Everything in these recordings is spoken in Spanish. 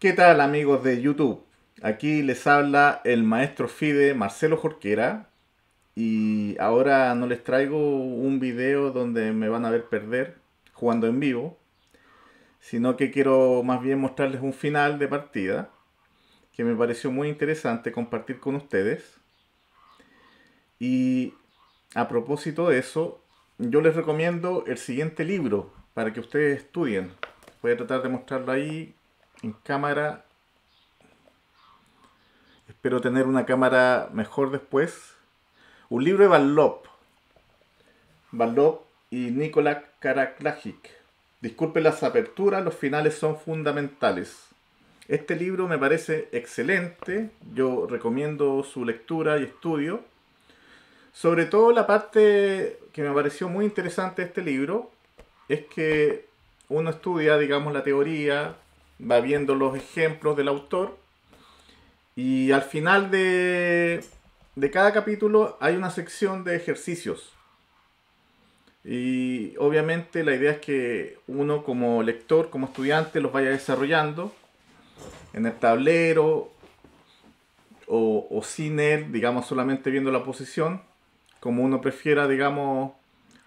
¿Qué tal amigos de YouTube? Aquí les habla el maestro FIDE Marcelo Jorquera y ahora no les traigo un video donde me van a ver perder jugando en vivo, sino que quiero más bien mostrarles un final de partida que me pareció muy interesante compartir con ustedes. Y a propósito de eso, yo les recomiendo el siguiente libro para que ustedes estudien. Voy a tratar de mostrarlo ahí en cámara. Espero tener una cámara mejor después. Un libro de Van Lop y Nikola Karaklajic. Disculpen las aperturas, los finales son fundamentales. Este libro me parece excelente, yo recomiendo su lectura y estudio. Sobre todo la parte que me pareció muy interesante de este libro es que uno estudia, digamos, la teoría, va viendo los ejemplos del autor y al final de, cada capítulo hay una sección de ejercicios. Y obviamente la idea es que uno como lector, como estudiante, los vaya desarrollando en el tablero o, o, sin él, digamos solamente viendo la posición, como uno prefiera, digamos,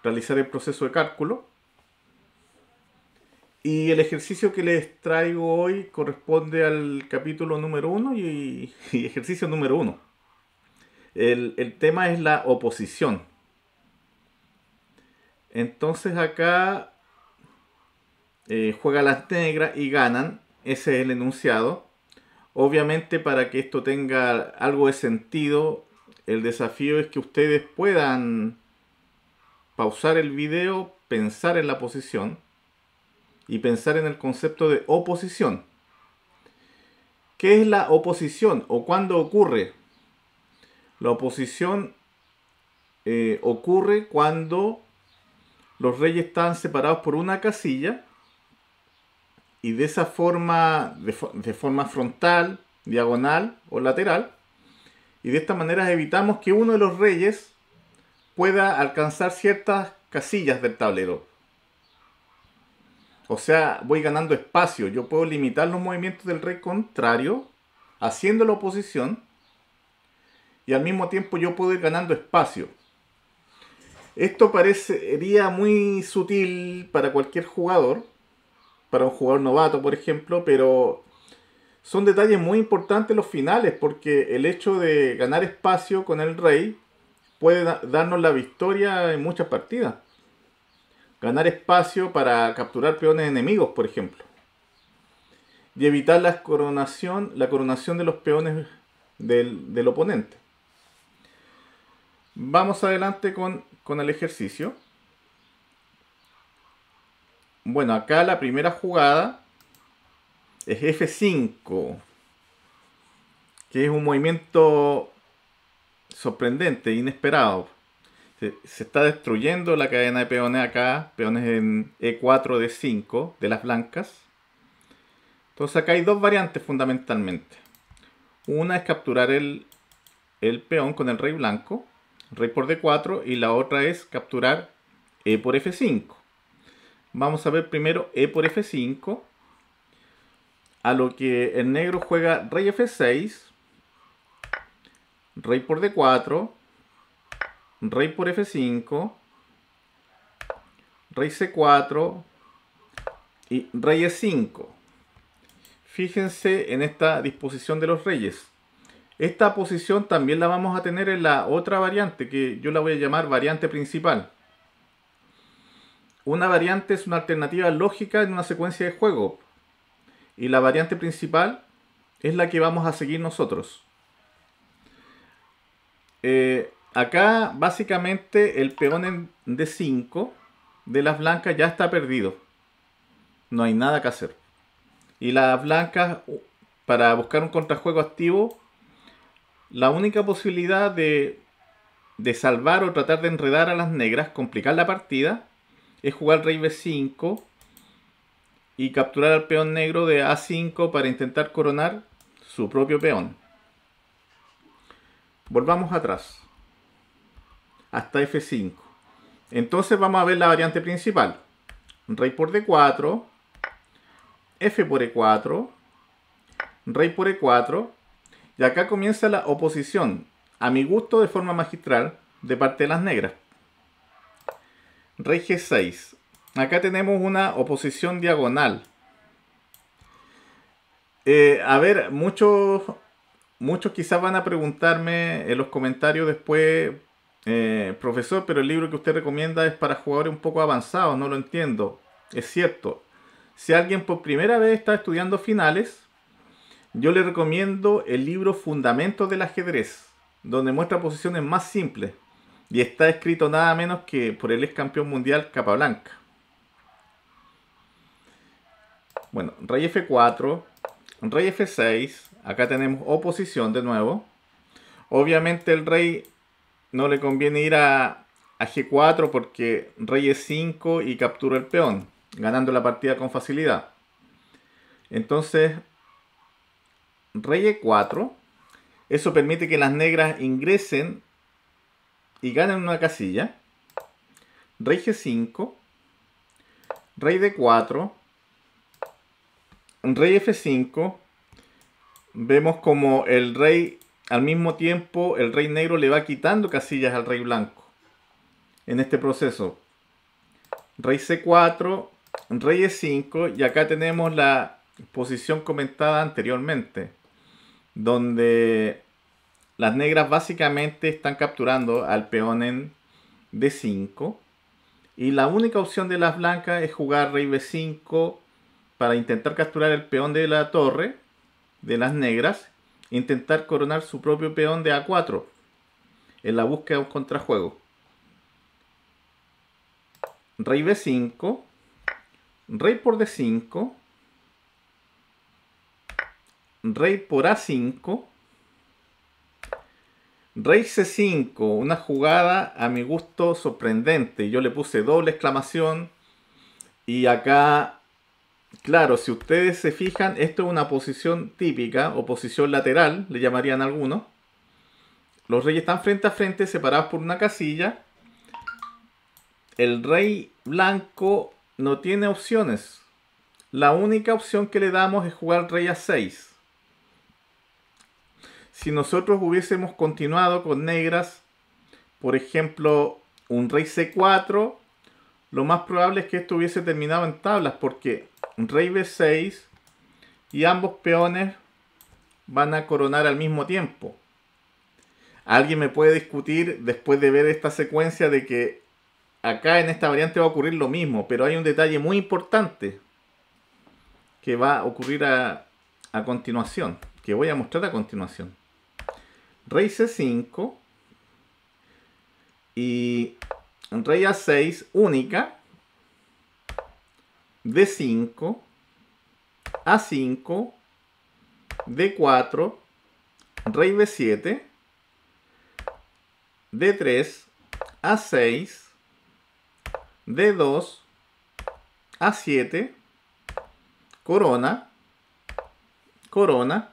realizar el proceso de cálculo. Y el ejercicio que les traigo hoy corresponde al capítulo número uno y, ejercicio número uno. El, tema es la oposición. Entonces acá eh, juega las negras y ganan. Ese es el enunciado. Obviamente para que esto tenga algo de sentido, el desafío es que ustedes puedan pausar el video, pensar en la posición y pensar en el concepto de oposición. ¿Qué es la oposición o cuándo ocurre? La oposición eh, ocurre cuando los reyes están separados por una casilla y de esa forma, de, de forma frontal, diagonal o lateral, y de esta manera evitamos que uno de los reyes pueda alcanzar ciertas casillas del tablero. O sea, voy ganando espacio. Yo puedo limitar los movimientos del rey contrario, haciendo la oposición, y al mismo tiempo yo puedo ir ganando espacio. Esto parecería muy sutil para cualquier jugador, para un jugador novato, por ejemplo, pero son detalles muy importantes los finales, porque el hecho de ganar espacio con el rey puede darnos la victoria en muchas partidas ganar espacio para capturar peones enemigos, por ejemplo, y evitar la coronación, la coronación de los peones del, oponente. Vamos adelante con, con el ejercicio. Bueno, acá la primera jugada es F5, que es un movimiento sorprendente, inesperado se, está destruyendo la cadena de peones acá, peones en E4 d 5 de las blancas. Entonces acá hay dos variantes fundamentalmente. Una es capturar el, el peón con el rey blanco, rey por D4, y la otra es capturar E por F5. Vamos a ver primero E por F5, a lo que el negro juega rey F6, rey por D4, rey por f5, rey c4 y rey e5. Fíjense en esta disposición de los reyes. Esta posición también la vamos a tener en la otra variante, que yo la voy a llamar variante principal. Una variante es una alternativa lógica en una secuencia de juego. Y la variante principal es la que vamos a seguir nosotros. Eh, acá básicamente el peón en D5 de las blancas ya está perdido. No hay nada que hacer. Y las blancas, para buscar un contrajuego activo, la única posibilidad de, de salvar o tratar de enredar a las negras, complicar la partida, es jugar rey B5 y capturar al peón negro de A5 para intentar coronar su propio peón. Volvamos atrás hasta F5. Entonces vamos a ver la variante principal. Rey por D4, F por E4, Rey por E4. Y acá comienza la oposición, a mi gusto de forma magistral, de parte de las negras. Rey G6. Acá tenemos una oposición diagonal. Eh, a ver, muchos, muchos quizás van a preguntarme en los comentarios después eh, profesor, pero el libro que usted recomienda es para jugadores un poco avanzados, no lo entiendo. Es cierto. Si alguien por primera vez está estudiando finales, yo le recomiendo el libro Fundamentos del ajedrez, donde muestra posiciones más simples. Y está escrito nada menos que por el ex campeón mundial Capablanca. Bueno, rey F4, rey F6, acá tenemos oposición de nuevo. Obviamente el rey no le conviene ir a, G4 porque rey E5 y captura el peón, ganando la partida con facilidad. Entonces, rey E4, eso permite que las negras ingresen y ganen una casilla. Rey G5, rey D4, rey F5, vemos como el rey al mismo tiempo el rey negro le va quitando casillas al rey blanco en este proceso. Rey C4, rey E5 y acá tenemos la posición comentada anteriormente, donde las negras básicamente están capturando al peón en D5 y la única opción de las blancas es jugar rey B5 para intentar capturar el peón de la torre de las negras intentar coronar su propio peón de A4 en la búsqueda de un contrajuego. Rey B5, rey por D5, rey por A5, rey C5, una jugada a mi gusto sorprendente. Yo le puse doble exclamación y acá Claro, si ustedes se fijan, esto es una posición típica o posición lateral, le llamarían algunos. Los reyes están frente a frente, separados por una casilla. El rey blanco no tiene opciones. La única opción que le damos es jugar rey a 6. Si nosotros hubiésemos continuado con negras, por ejemplo, un rey C4, lo más probable es que esto hubiese terminado en tablas, porque rey b6 y ambos peones van a coronar al mismo tiempo. Alguien me puede discutir después de ver esta secuencia de que acá en esta variante va a ocurrir lo mismo, pero hay un detalle muy importante que va a ocurrir a, a continuación, que voy a mostrar a continuación. Rey c5 y rey a6 única D5, A5, D4, Rey B7, D3, A6, D2, A7, corona, corona.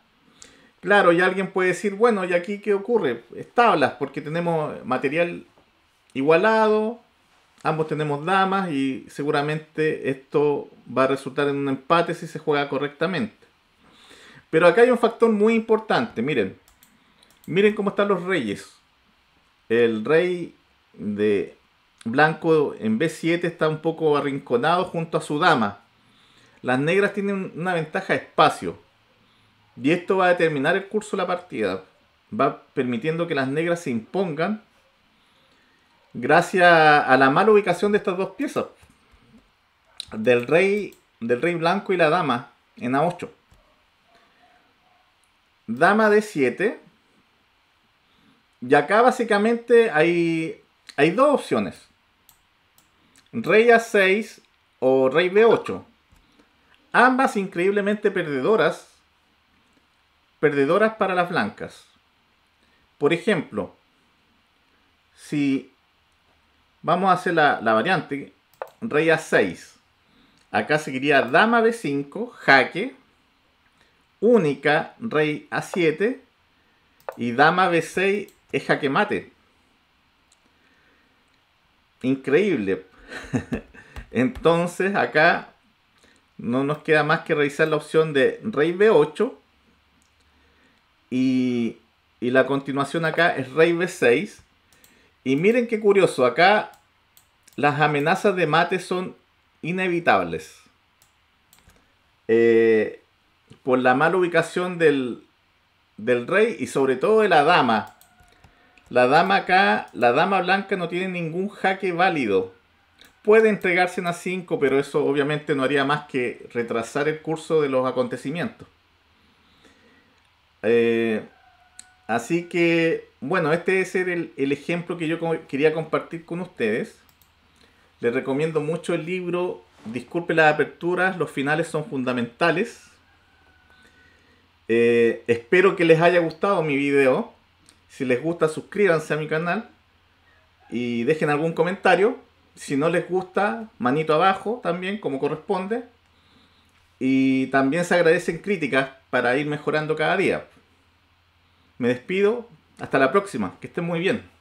Claro, y alguien puede decir, bueno, ¿y aquí qué ocurre? tablas, porque tenemos material igualado, Ambos tenemos damas y seguramente esto va a resultar en un empate si se juega correctamente. Pero acá hay un factor muy importante, miren. Miren cómo están los reyes. El rey de blanco en B7 está un poco arrinconado junto a su dama. Las negras tienen una ventaja de espacio. Y esto va a determinar el curso de la partida. Va permitiendo que las negras se impongan gracias a la mala ubicación de estas dos piezas. Del rey, del rey blanco y la dama en A8. Dama de 7. Y acá básicamente hay, hay dos opciones. Rey A6 o Rey B8. Ambas increíblemente perdedoras. Perdedoras para las blancas. Por ejemplo, si vamos a hacer la, variante rey a6. Acá seguiría dama b5, jaque, única, rey a7 y dama b6 es jaque mate. Increíble. Entonces acá no nos queda más que revisar la opción de rey b8 y, y la continuación acá es rey b6 y miren qué curioso, acá las amenazas de mate son inevitables. Eh, por la mala ubicación del, del rey y sobre todo de la dama. La dama acá, la dama blanca no tiene ningún jaque válido. Puede entregarse en A5, pero eso obviamente no haría más que retrasar el curso de los acontecimientos. Eh, Así que, bueno, este es el, el ejemplo que yo quería compartir con ustedes. Les recomiendo mucho el libro Disculpe las aperturas, los finales son fundamentales. Eh, espero que les haya gustado mi video. Si les gusta, suscríbanse a mi canal y dejen algún comentario. Si no les gusta, manito abajo también, como corresponde. Y también se agradecen críticas para ir mejorando cada día. Me despido. Hasta la próxima. Que estén muy bien.